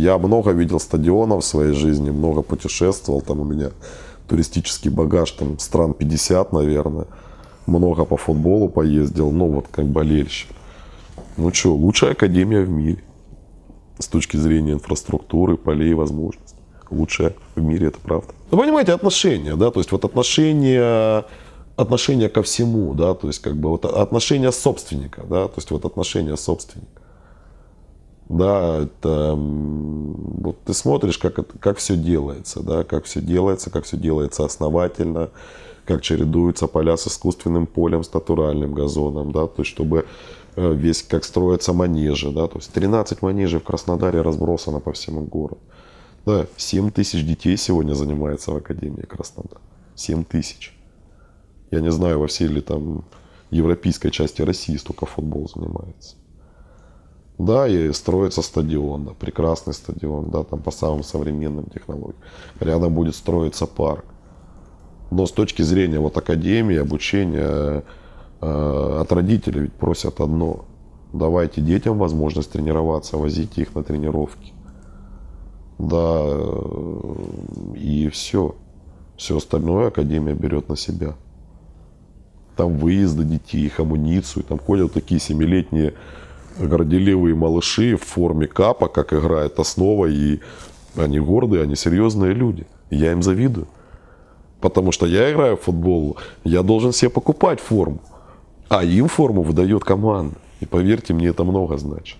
Я много видел стадионов в своей жизни, много путешествовал. Там у меня туристический багаж, там стран 50, наверное. Много по футболу поездил, ну вот как болельщик. Ну что, лучшая академия в мире с точки зрения инфраструктуры, полей, возможностей. Лучшая в мире, это правда. Ну, понимаете, отношения, да, то есть вот отношения отношения ко всему, да, то есть как бы вот отношения собственника, да, то есть вот отношения собственника да, это вот ты смотришь, как, как все делается, да, как все делается, как все делается основательно, как чередуются поля с искусственным полем, с натуральным газоном, да, то есть чтобы э, весь, как строятся манежи, да, то есть 13 манежей в Краснодаре разбросано по всему городу. Да, 7 тысяч детей сегодня занимается в Академии Краснодара. 7 тысяч. Я не знаю, во всей ли там европейской части России столько футбол занимается. Да, и строится стадион, да, прекрасный стадион, да, там по самым современным технологиям. Рядом будет строиться парк. Но с точки зрения вот академии, обучения, э, э от родителей ведь просят одно. Давайте детям возможность тренироваться, возите их на тренировки. Да, э, и все. Все остальное Академия берет на себя. Там выезды детей, их амуницию, там ходят такие семилетние горделивые малыши в форме капа, как играет основа, и они гордые, они серьезные люди. я им завидую. Потому что я играю в футбол, я должен себе покупать форму. А им форму выдает команда. И поверьте мне, это много значит.